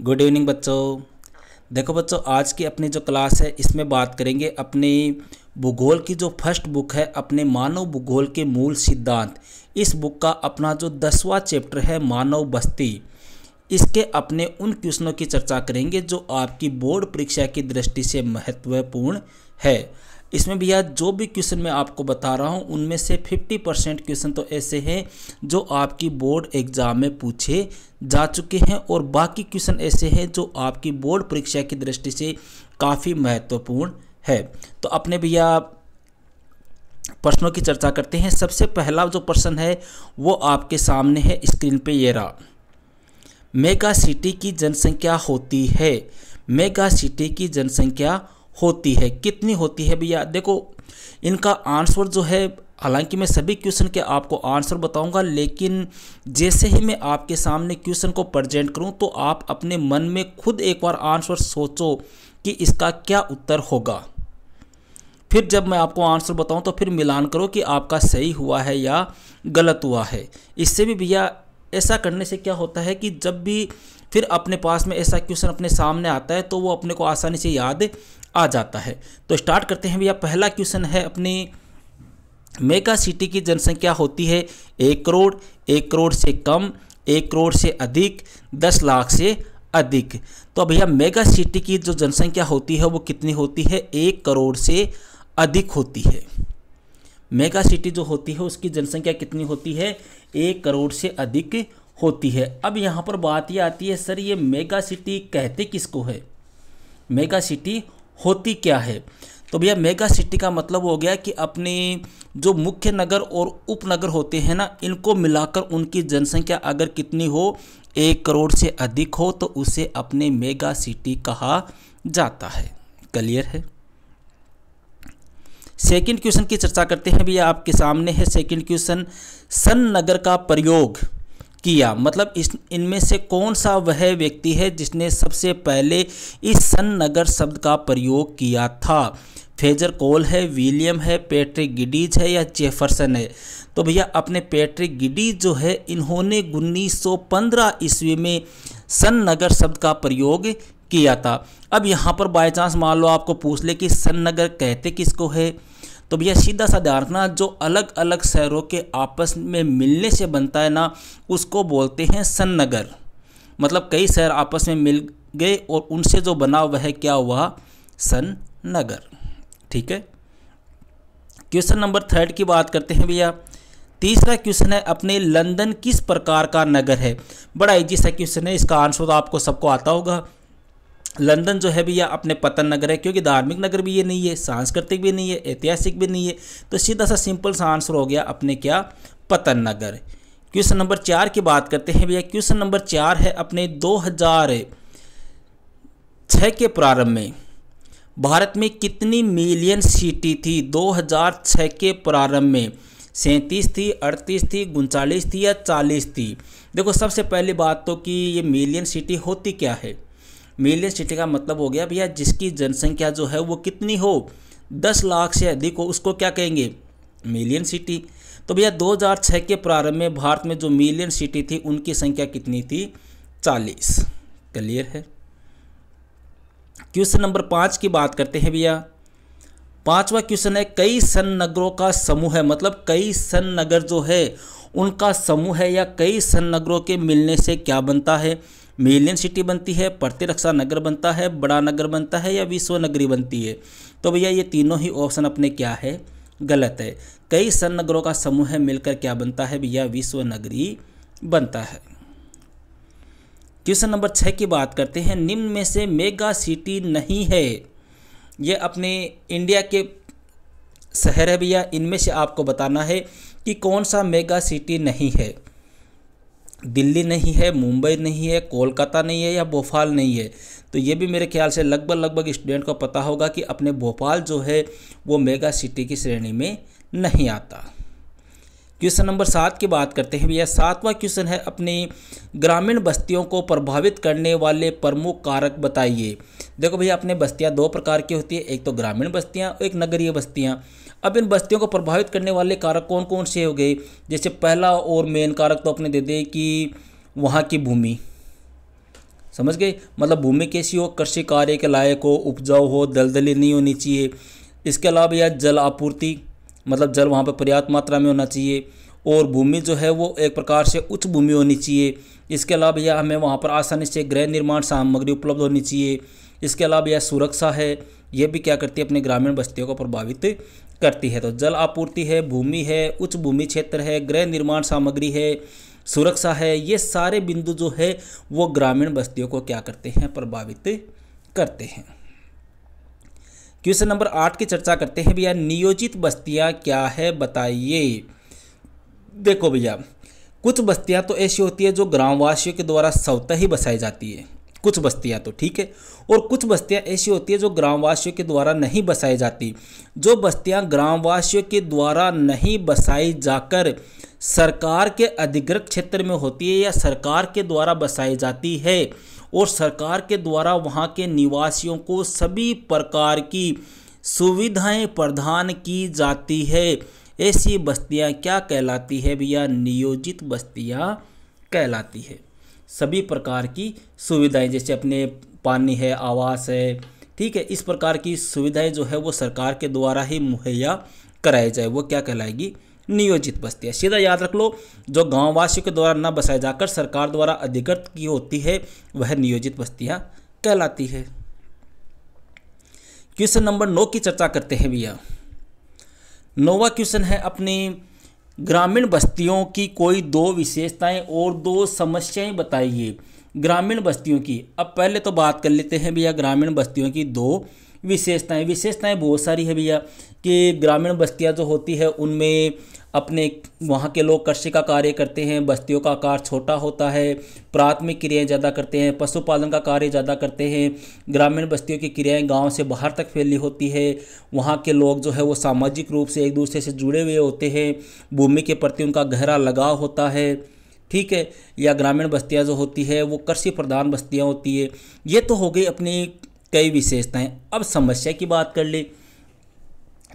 good evening बच्चों देखो बच्चों आज की अपनी जो क्लास है इसमें बात करेंगे अपने भूगोल की जो फर्स्ट बुक है अपने मानव भूगोल के मूल सिद्धांत इस बुक का अपना जो दसवां चैप्टर है मानव बस्ती इसके अपने उन क्वेश्चनों की चर्चा करेंगे जो आपकी बोर्ड परीक्षा की दृष्टि से महत्वपूर्ण है इसमें भैया जो भी क्वेश्चन मैं आपको बता रहा हूँ उनमें से फिफ्टी परसेंट क्वेश्चन तो ऐसे हैं जो आपकी बोर्ड एग्ज़ाम में पूछे जा चुके हैं और बाकी क्वेश्चन ऐसे हैं जो आपकी बोर्ड परीक्षा की दृष्टि से काफ़ी महत्वपूर्ण है तो अपने भैया प्रश्नों की चर्चा करते हैं सबसे पहला जो प्रश्न है वो आपके सामने है स्क्रीन पे ये रहा मेगा सिटी की जनसंख्या होती है मेगा सिटी की जनसंख्या होती है कितनी होती है भैया देखो इनका आंसर जो है हालांकि मैं सभी क्वेश्चन के आपको आंसर बताऊंगा लेकिन जैसे ही मैं आपके सामने क्वेश्चन को प्रजेंट करूं तो आप अपने मन में खुद एक बार आंसर सोचो कि इसका क्या उत्तर होगा फिर जब मैं आपको आंसर बताऊं तो फिर मिलान करो कि आपका सही हुआ है या गलत हुआ है इससे भी भैया ऐसा करने से क्या होता है कि जब भी फिर अपने पास में ऐसा क्वेश्चन अपने सामने आता है तो वो अपने को आसानी से याद आ जाता है तो स्टार्ट करते हैं भैया पहला क्वेश्चन है अपने मेगा सिटी की जनसंख्या होती है एक करोड़ एक करोड़ से कम एक करोड़ से अधिक दस लाख से अधिक तो भैया मेगा सिटी की जो जनसंख्या होती है वो कितनी होती है एक करोड़ से अधिक होती है मेगा सिटी जो होती है उसकी जनसंख्या कितनी होती है एक करोड़ से अधिक होती है अब यहाँ पर बात ये आती है सर ये मेगा सिटी कहते किसको है मेगा सिटी होती क्या है तो भैया मेगा सिटी का मतलब हो गया कि अपने जो मुख्य नगर और उपनगर होते हैं ना इनको मिलाकर उनकी जनसंख्या अगर कितनी हो एक करोड़ से अधिक हो तो उसे अपने मेगा सिटी कहा जाता है क्लियर है सेकंड क्वेश्चन की चर्चा करते हैं भैया आपके सामने है सेकंड क्वेश्चन सन नगर का प्रयोग किया मतलब इस इनमें से कौन सा वह व्यक्ति है जिसने सबसे पहले इस सन नगर शब्द का प्रयोग किया था फेजर कोल है विलियम है पेट्रिक गिडीज है या जेफरसन है तो भैया अपने पेट्रिक गिडीज जो है इन्होंने 1915 ईस्वी में सन नगर शब्द का प्रयोग किया था अब यहाँ पर बाई चांस मान लो आपको पूछ ले कि सन नगर कहते किसको है तो भैया सीधा रखना जो अलग अलग शहरों के आपस में मिलने से बनता है ना उसको बोलते हैं सन्नगर मतलब कई शहर आपस में मिल गए और उनसे जो बना वह क्या हुआ सन नगर ठीक है क्वेश्चन नंबर थर्ड की बात करते हैं भैया तीसरा क्वेश्चन है अपने लंदन किस प्रकार का नगर है बड़ा इजी सा क्वेश्चन है इसका आंसर तो आपको सबको आता होगा लंदन जो है भैया अपने पतन नगर है क्योंकि धार्मिक नगर भी ये नहीं है सांस्कृतिक भी नहीं है ऐतिहासिक भी नहीं है तो सीधा सा सिंपल सा आंसर हो गया अपने क्या पतन नगर क्वेश्चन नंबर चार की बात करते हैं भैया क्वेश्चन नंबर चार है अपने दो हजार छः के प्रारंभ में भारत में कितनी मिलियन सिटी थी 2006 के प्रारंभ में सैंतीस थी अड़तीस थी उनचालीस थी या चालीस थी देखो सबसे पहली बात तो कि ये मिलियन सिटी होती क्या है मिलियन सिटी का मतलब हो गया भैया जिसकी जनसंख्या जो है वो कितनी हो दस लाख से अधिक हो उसको क्या कहेंगे मिलियन सिटी तो भैया 2006 के प्रारंभ में भारत में जो मिलियन सिटी थी उनकी संख्या कितनी थी 40 क्लियर है क्वेश्चन नंबर पाँच की बात करते हैं भैया पांचवा क्वेश्चन है कई सन नगरों का समूह है मतलब कई सन नगर जो है उनका समूह है या कई सन नगरों के मिलने से क्या बनता है मिलियन सिटी बनती है प्रतिरक्षा नगर बनता है बड़ा नगर बनता है या विश्व नगरी बनती है तो भैया ये तीनों ही ऑप्शन अपने क्या है गलत है कई सन नगरों का समूह मिलकर क्या बनता है भैया विश्व नगरी बनता है क्वेश्चन नंबर छः की बात करते हैं निम्न में से मेगा सिटी नहीं है ये अपने इंडिया के शहर है भैया इनमें से आपको बताना है कि कौन सा मेगा सिटी नहीं है दिल्ली नहीं है मुंबई नहीं है कोलकाता नहीं है या भोपाल नहीं है तो ये भी मेरे ख्याल से लगभग लगभग स्टूडेंट को पता होगा कि अपने भोपाल जो है वो मेगा सिटी की श्रेणी में नहीं आता क्वेश्चन नंबर सात की बात करते हैं भैया सातवां क्वेश्चन है अपने ग्रामीण बस्तियों को प्रभावित करने वाले प्रमुख कारक बताइए देखो भैया अपने बस्तियाँ दो प्रकार की होती है एक तो ग्रामीण बस्तियाँ और एक नगरीय बस्तियाँ अब इन बस्तियों को प्रभावित करने वाले कारक कौन कौन से हो गए जैसे पहला और मेन कारक तो अपने दे दें कि वहाँ की भूमि समझ गए मतलब भूमि कैसी हो कृषि कार्य के लायक हो उपजाऊ हो दलदली नहीं होनी चाहिए इसके अलावा या जल आपूर्ति मतलब जल वहाँ पर पर्याप्त मात्रा में होना चाहिए और भूमि जो है वो एक प्रकार से उच्च भूमि होनी चाहिए इसके अलावा यह हमें वहाँ पर आसानी से गृह निर्माण सामग्री उपलब्ध होनी चाहिए इसके अलावा यह सुरक्षा है यह भी क्या करती है अपने ग्रामीण बस्तियों को प्रभावित करती है तो जल आपूर्ति है भूमि है उच्च भूमि क्षेत्र है गृह निर्माण सामग्री है सुरक्षा है ये सारे बिंदु जो है वो ग्रामीण बस्तियों को क्या करते हैं प्रभावित करते हैं क्वेश्चन नंबर आठ की चर्चा करते हैं भैया नियोजित बस्तियाँ क्या है बताइए देखो भैया कुछ बस्तियाँ तो ऐसी होती है जो ग्रामवासियों के द्वारा स्वतः ही बसाई जाती है कुछ बस्तियाँ तो ठीक है और कुछ बस्तियाँ ऐसी होती है जो ग्रामवासियों के द्वारा नहीं बसाई जाती जो बस्तियाँ ग्रामवासियों के द्वारा नहीं बसाई जाकर सरकार के अधिग्रत क्षेत्र में होती है या सरकार के द्वारा बसाई जाती है और सरकार के द्वारा वहाँ के निवासियों को सभी प्रकार की सुविधाएं प्रदान की जाती है ऐसी बस्तियां क्या कहलाती है भैया नियोजित बस्तियां कहलाती है सभी प्रकार की सुविधाएं जैसे अपने पानी है आवास है ठीक है इस प्रकार की सुविधाएं जो है वो सरकार के द्वारा ही मुहैया कराई जाए वो क्या कहलाएगी नियोजित बस्ती है सीधा याद रख लो जो गाँववासियों के द्वारा न बसाए जाकर सरकार द्वारा अधिकृत की होती है वह नियोजित बस्तियाँ कहलाती है क्वेश्चन नंबर नौ की चर्चा करते हैं भैया नौवा क्वेश्चन है अपनी ग्रामीण बस्तियों की कोई दो विशेषताएं और दो समस्याएं बताइए ग्रामीण बस्तियों की अब पहले तो बात कर लेते हैं भैया ग्रामीण बस्तियों की दो विशेषताएं विशेषताएं बहुत सारी है भैया कि ग्रामीण बस्तियां जो होती है उनमें अपने वहाँ के लोग कृषि का कार्य करते हैं बस्तियों का आकार छोटा होता है प्राथमिक क्रियाएं ज़्यादा करते हैं पशुपालन का कार्य ज़्यादा करते हैं ग्रामीण बस्तियों की क्रियाएं गांव से बाहर तक फैली होती है वहाँ के लोग जो है वो सामाजिक रूप से एक दूसरे से जुड़े हुए होते हैं भूमि के प्रति उनका गहरा लगाव होता है ठीक है या ग्रामीण बस्तियाँ जो होती है वो कृषि प्रधान बस्तियाँ होती है ये तो हो गई अपनी कई विशेषताएं अब समस्या की बात कर ले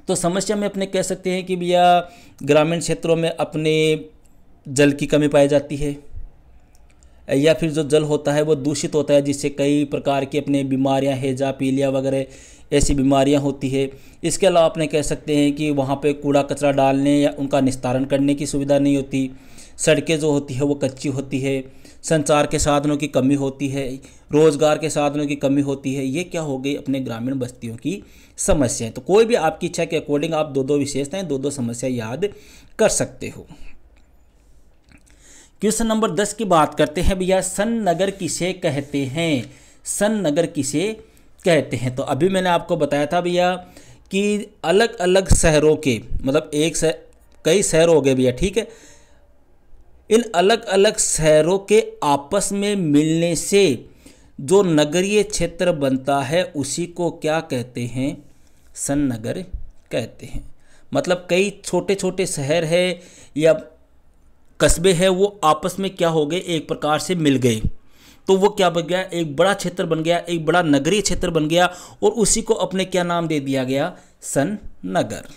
तो समस्या में अपने कह सकते हैं कि भैया ग्रामीण क्षेत्रों में अपने जल की कमी पाई जाती है या फिर जो जल होता है वो दूषित होता है जिससे कई प्रकार की अपने बीमारियां हैजा पीलिया वगैरह ऐसी बीमारियां होती है इसके अलावा अपने कह सकते हैं कि वहाँ पे कूड़ा कचरा डालने या उनका निस्तारण करने की सुविधा नहीं होती सड़कें जो होती है वो कच्ची होती है संचार के साधनों की कमी होती है रोज़गार के साधनों की कमी होती है ये क्या हो गई अपने ग्रामीण बस्तियों की समस्याएं तो कोई भी आपकी इच्छा के अकॉर्डिंग आप दो दो विशेषताएं दो दो समस्या याद कर सकते हो क्वेश्चन नंबर दस की बात करते हैं भैया सन नगर किसे कहते हैं सन नगर किसे कहते हैं तो अभी मैंने आपको बताया था भैया कि अलग अलग शहरों के मतलब एक शहर कई शहर हो गए भैया ठीक है इन अलग अलग शहरों के आपस में मिलने से जो नगरीय क्षेत्र बनता है उसी को क्या कहते हैं सन्नगर कहते हैं मतलब कई छोटे छोटे शहर है या कस्बे हैं वो आपस में क्या हो गए एक प्रकार से मिल गए तो वो क्या बन गया एक बड़ा क्षेत्र बन गया एक बड़ा नगरीय क्षेत्र बन गया और उसी को अपने क्या नाम दे दिया गया सन नगर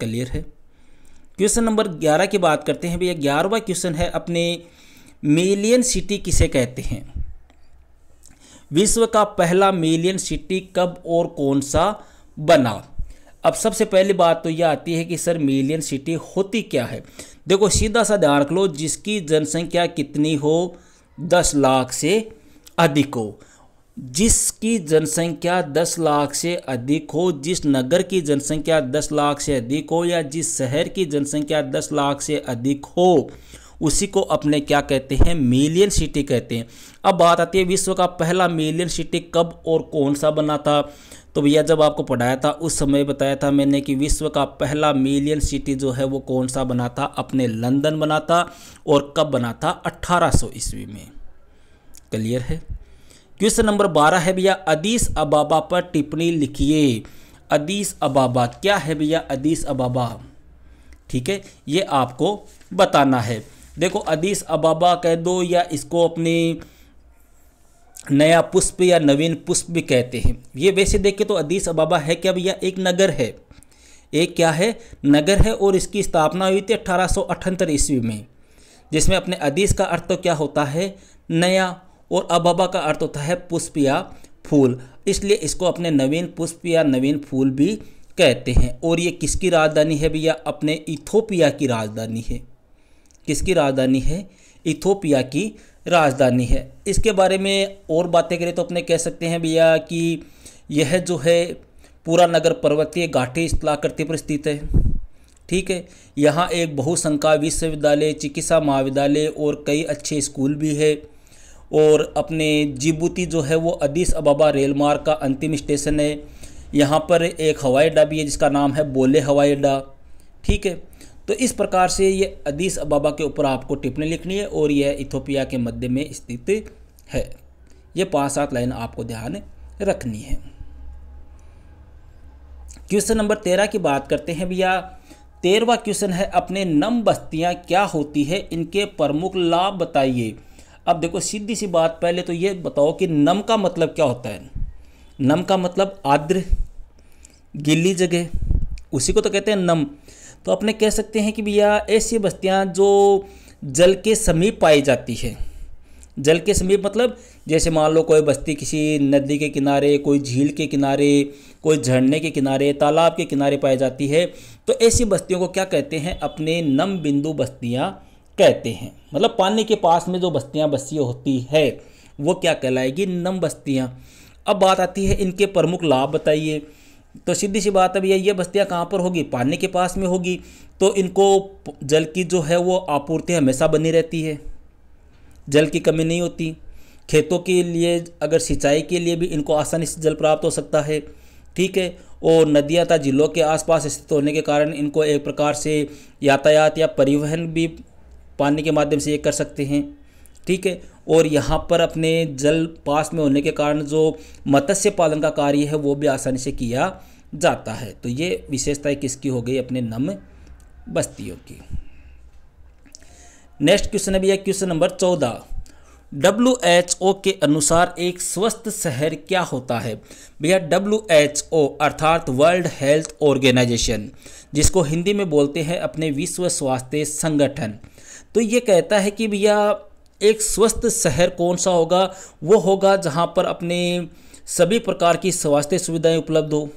क्लियर है क्वेश्चन नंबर ग्यारह की बात करते हैं भैया ग्यारहवा क्वेश्चन है अपने मेलियन सिटी किसे कहते हैं विश्व का पहला मेलियन सिटी कब और कौन सा बना अब सबसे पहली बात तो यह आती है कि सर मिलियन सिटी होती क्या है देखो सीधा सा ध्यान रख लो जिसकी जनसंख्या कितनी हो दस लाख से अधिक हो जिसकी जनसंख्या 10 लाख से अधिक हो जिस नगर की जनसंख्या 10 लाख से अधिक हो या जिस शहर की जनसंख्या 10 लाख से अधिक हो उसी को अपने क्या कहते हैं मिलियन सिटी कहते हैं अब बात आती है विश्व का पहला मिलियन सिटी कब और कौन सा बना था तो भैया जब आपको पढ़ाया था उस समय बताया था मैंने कि विश्व का पहला मिलियन सिटी जो है वो कौन सा बना था अपने लंदन बना था और कब बना था अट्ठारह ईस्वी में क्लियर है क्वेश्चन नंबर बारह है भैया अदीस अबाबा पर टिप्पणी लिखिए अदीस अबाबा क्या है भैया अदीस अबाबा ठीक है ये आपको बताना है देखो अदीस अबाबा कह दो या इसको अपने नया पुष्प या नवीन पुष्प भी कहते हैं ये वैसे देखे तो अदीस अबाबा है क्या भैया एक नगर है एक क्या है नगर है और इसकी स्थापना हुई थी अठारह ईस्वी में जिसमें अपने अदीस का अर्थ तो क्या होता है नया और अबाबा का अर्थ होता है पुष्प या फूल इसलिए इसको अपने नवीन पुष्प या नवीन फूल भी कहते हैं और ये किसकी राजधानी है भैया अपने इथोपिया की राजधानी है किसकी राजधानी है इथोपिया की राजधानी है इसके बारे में और बातें करें तो अपने कह सकते हैं भैया कि यह जो है पूरा नगर पर्वतीय घाटी स्थलाकृति पर स्थित है ठीक है यहाँ एक बहुसंख्या विश्वविद्यालय चिकित्सा महाविद्यालय और कई अच्छे स्कूल भी है और अपने जिबूती जो है वो अदीस अबाबा रेल मार्ग का अंतिम स्टेशन है यहाँ पर एक हवाई अड्डा भी है जिसका नाम है बोले हवाई अड्डा ठीक है तो इस प्रकार से ये अदीस अबाबा के ऊपर आपको टिप्पणी लिखनी है और यह इथोपिया के मध्य में स्थित है ये पाँच सात लाइन आपको ध्यान रखनी है क्वेश्चन नंबर तेरह की बात करते हैं भैया तेरहवा क्वेश्चन है अपने नम बस्तियाँ क्या होती है इनके प्रमुख लाभ बताइए अब देखो सीधी सी बात पहले तो ये बताओ कि नम का मतलब क्या होता है नम का मतलब आद्र गिल्ली जगह उसी को तो कहते हैं नम तो अपने कह सकते हैं कि भैया ऐसी बस्तियाँ जो जल के समीप पाई जाती है जल के समीप मतलब जैसे मान लो कोई बस्ती किसी नदी के किनारे कोई झील के किनारे कोई झरने के किनारे तालाब के किनारे पाई जाती है तो ऐसी बस्तियों को क्या कहते हैं अपने नम बिंदु बस्तियाँ कहते हैं मतलब पानी के पास में जो बस्तियाँ बसी होती है वो क्या कहलाएगी नम बस्तियाँ अब बात आती है इनके प्रमुख लाभ बताइए तो सीधी सी बात अब ये ये बस्तियाँ कहाँ पर होगी पानी के पास में होगी तो इनको जल की जो है वो आपूर्ति हमेशा बनी रहती है जल की कमी नहीं होती खेतों के लिए अगर सिंचाई के लिए भी इनको आसानी से जल प्राप्त हो सकता है ठीक है और नदियाँ तथा जिलों के आसपास स्थित होने के कारण इनको एक प्रकार से यातायात या परिवहन भी पानी के माध्यम से ये कर सकते हैं ठीक है और यहाँ पर अपने जल पास में होने के कारण जो मत्स्य पालन का कार्य है वो भी आसानी से किया जाता है तो ये विशेषता किसकी हो गई अपने नम बस्तियों की नेक्स्ट क्वेश्चन अभी है क्वेश्चन नंबर चौदह डब्ल्यू एच ओ के अनुसार एक स्वस्थ शहर क्या होता है भैया डब्ल्यू एच ओ अर्थात वर्ल्ड हेल्थ ऑर्गेनाइजेशन जिसको हिंदी में बोलते हैं अपने विश्व स्वास्थ्य संगठन तो ये कहता है कि भैया एक स्वस्थ शहर कौन सा होगा वो होगा जहाँ पर अपने सभी प्रकार की स्वास्थ्य सुविधाएं उपलब्ध हो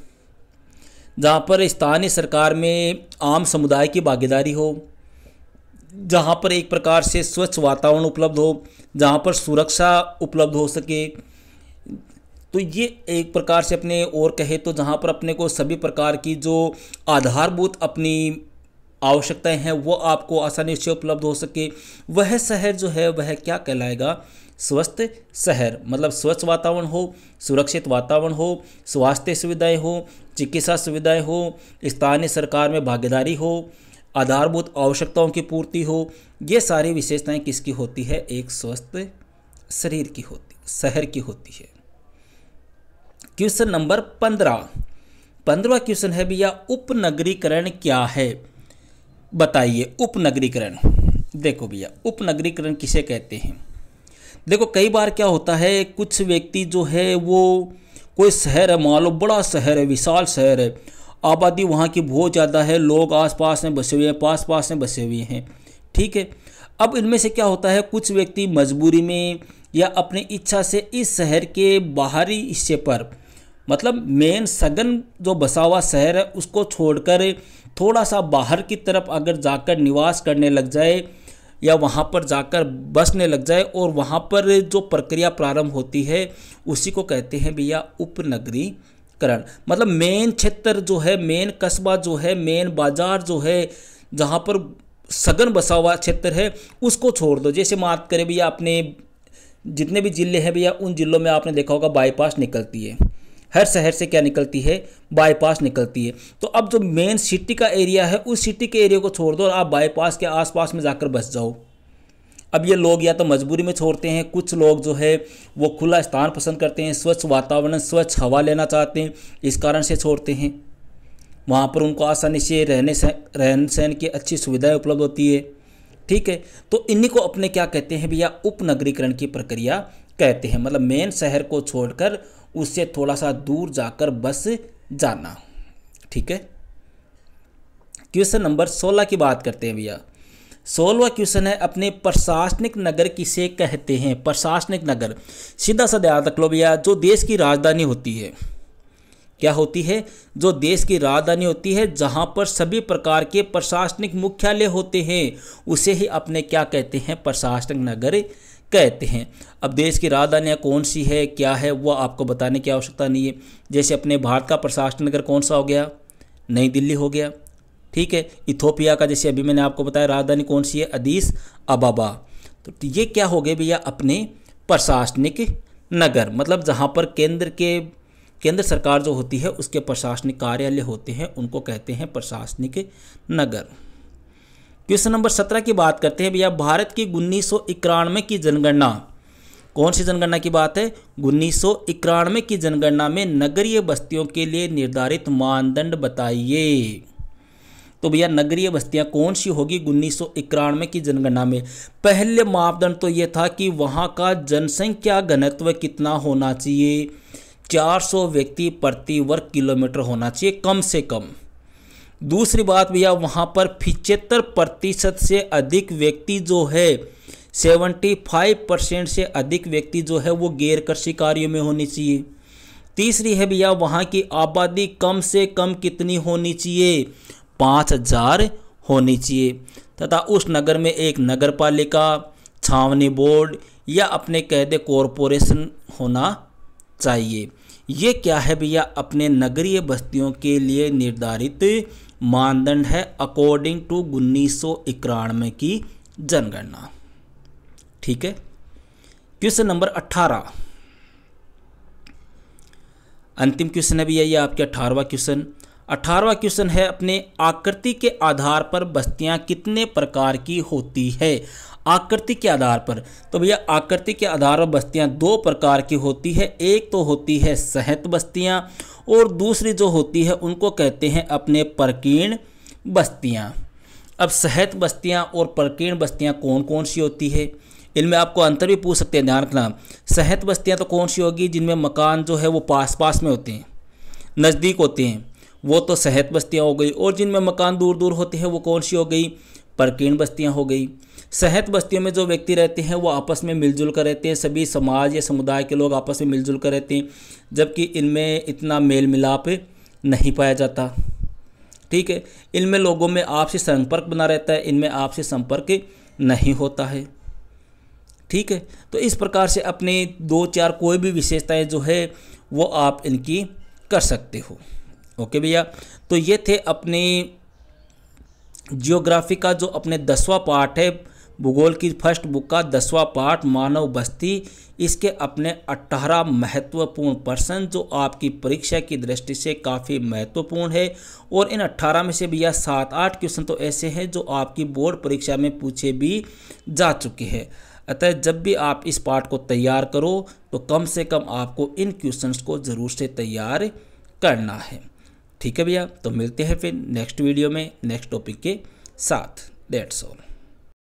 जहाँ पर स्थानीय सरकार में आम समुदाय की भागीदारी हो जहाँ पर एक प्रकार से स्वच्छ वातावरण उपलब्ध हो जहाँ पर सुरक्षा उपलब्ध हो सके तो ये एक प्रकार से अपने और कहे तो जहाँ पर अपने को सभी प्रकार की जो आधारभूत अपनी आवश्यकताएं हैं वो आपको आसानी से उपलब्ध हो सके वह शहर जो है वह क्या कहलाएगा स्वस्थ शहर मतलब स्वच्छ वातावरण हो सुरक्षित वातावरण हो स्वास्थ्य सुविधाएं हो चिकित्सा सुविधाएं हो स्थानीय सरकार में भागीदारी हो आधारभूत आवश्यकताओं की पूर्ति हो ये सारी विशेषताएं किसकी होती है एक स्वस्थ शरीर की होती शहर की होती है क्वेश्चन नंबर पंद्रह पंद्रवा क्वेश्चन है भैया उपनगरीकरण क्या है बताइए उपनगरीकरण देखो भैया उपनगरीकरण किसे कहते हैं देखो कई बार क्या होता है कुछ व्यक्ति जो है वो कोई शहर है मान लो बड़ा शहर है विशाल शहर है आबादी वहाँ की बहुत ज़्यादा है लोग आसपास में बसे हुए हैं पास पास में बसे हुए हैं ठीक है अब इनमें से क्या होता है कुछ व्यक्ति मजबूरी में या अपनी इच्छा से इस शहर के बाहरी हिस्से पर मतलब मेन सघन जो बसा हुआ शहर है उसको छोड़कर थोड़ा सा बाहर की तरफ अगर जाकर निवास करने लग जाए या वहाँ पर जाकर बसने लग जाए और वहाँ पर जो प्रक्रिया प्रारंभ होती है उसी को कहते हैं भैया उपनगरीकरण मतलब मेन क्षेत्र जो है मेन कस्बा जो है मेन बाजार जो है जहाँ पर सघन बसा हुआ क्षेत्र है उसको छोड़ दो जैसे बात करें भैया अपने जितने भी ज़िले हैं भैया उन ज़िलों में आपने देखा होगा बाईपास निकलती है हर शहर से क्या निकलती है बाईपास निकलती है तो अब जो मेन सिटी का एरिया है उस सिटी के एरिया को छोड़ दो और आप बाईपास के आसपास में जाकर बस जाओ अब ये लोग या तो मजबूरी में छोड़ते हैं कुछ लोग जो है वो खुला स्थान पसंद करते हैं स्वच्छ वातावरण स्वच्छ हवा लेना चाहते हैं इस कारण से छोड़ते हैं वहाँ पर उनको आसानी से रहने सह रहन सहन की अच्छी सुविधाएँ उपलब्ध होती है ठीक है तो इन्हीं को अपने क्या कहते हैं भैया उपनगरीकरण की प्रक्रिया कहते हैं मतलब मेन शहर को छोड़कर उससे थोड़ा सा दूर जाकर बस जाना ठीक है क्वेश्चन नंबर सोलह की बात करते हैं भैया सोलवा क्वेश्चन है अपने प्रशासनिक नगर किसे कहते हैं प्रशासनिक नगर सीधा सा ध्यान रख लो भैया जो देश की राजधानी होती है क्या होती है जो देश की राजधानी होती है जहां पर सभी प्रकार के प्रशासनिक मुख्यालय होते हैं उसे ही अपने क्या कहते हैं प्रशासनिक नगर कहते हैं अब देश की राजधानियाँ कौन सी है क्या है वह आपको बताने की आवश्यकता नहीं है जैसे अपने भारत का प्रशासनिक नगर कौन सा हो गया नई दिल्ली हो गया ठीक है इथोपिया का जैसे अभी मैंने आपको बताया राजधानी कौन सी है अदीस अबाबा तो ये क्या हो गए भैया अपने प्रशासनिक नगर मतलब जहाँ पर केंद्र के केंद्र सरकार जो होती है उसके प्रशासनिक कार्यालय होते हैं उनको कहते हैं प्रशासनिक नगर क्वेश्चन नंबर सत्रह की बात करते हैं भैया भारत की उन्नीस सौ की जनगणना कौन सी जनगणना की बात है उन्नीस सौ की जनगणना में नगरीय बस्तियों के लिए निर्धारित मानदंड बताइए तो भैया नगरीय बस्तियां कौन सी होगी उन्नीस सौ की जनगणना में पहले मापदंड तो ये था कि वहां का जनसंख्या घनत्व कितना होना चाहिए 400 व्यक्ति प्रति वर्ग किलोमीटर होना चाहिए कम से कम दूसरी बात भैया वहाँ पर पिचहत्तर प्रतिशत से अधिक व्यक्ति जो है सेवेंटी फाइव परसेंट से अधिक व्यक्ति जो है वो गैर कृषि कार्यों में होनी चाहिए तीसरी है भैया वहाँ की आबादी कम से कम कितनी होनी चाहिए पाँच हजार होनी चाहिए तथा उस नगर में एक नगर पालिका छावनी बोर्ड या अपने कह दे कॉरपोरेशन होना चाहिए ये क्या है भैया अपने नगरीय बस्तियों के लिए निर्धारित मानदंड है अकॉर्डिंग टू उन्नीस सौ इक्यानवे की जनगणना ठीक है क्वेश्चन नंबर 18 अंतिम क्वेश्चन है भैया ये आपके अठारवा क्वेश्चन अठारवा क्वेश्चन है अपने आकृति के आधार पर बस्तियां कितने प्रकार की होती है आकृति के आधार पर तो भैया आकृति के आधार पर बस्तियाँ दो प्रकार की होती है एक तो होती है सहत बस्तियाँ और दूसरी जो होती है उनको कहते हैं अपने प्रकीर्ण बस्तियाँ अब सहत बस्तियाँ और प्रकीर्ण बस्तियाँ कौन कौन सी होती है इनमें आपको अंतर भी पूछ सकते हैं ध्यान रखना सहत बस्तियाँ तो कौन सी होगी जिनमें मकान जो है वो पास पास में होते हैं नज़दीक होते हैं वो तो सहत बस्तियाँ हो गई और जिनमें मकान दूर दूर होते हैं वो कौन सी हो गई परकीर्ण बस्तियाँ हो गई सहत बस्तियों में जो व्यक्ति रहते हैं वो आपस में मिलजुल कर रहते हैं सभी समाज या समुदाय के लोग आपस में मिलजुल कर रहते हैं जबकि इनमें इतना मेल मिलाप नहीं पाया जाता ठीक है इनमें लोगों में आपसी संपर्क बना रहता है इनमें आपसी संपर्क नहीं होता है ठीक है तो इस प्रकार से अपने दो चार कोई भी विशेषताएं जो है वो आप इनकी कर सकते हो ओके भैया तो ये थे अपने जियोग्राफी का जो अपने दसवां पार्ट है भूगोल की फर्स्ट बुक का दसवां पार्ट मानव बस्ती इसके अपने 18 महत्वपूर्ण प्रश्न जो आपकी परीक्षा की दृष्टि से काफ़ी महत्वपूर्ण है और इन 18 में से भी यह सात आठ क्वेश्चन तो ऐसे हैं जो आपकी बोर्ड परीक्षा में पूछे भी जा चुके हैं अतः जब भी आप इस पार्ट को तैयार करो तो कम से कम आपको इन क्वेश्चन को ज़रूर से तैयार करना है ठीक है भैया तो मिलते हैं फिर नेक्स्ट वीडियो में नेक्स्ट टॉपिक के साथ डेट्स ऑल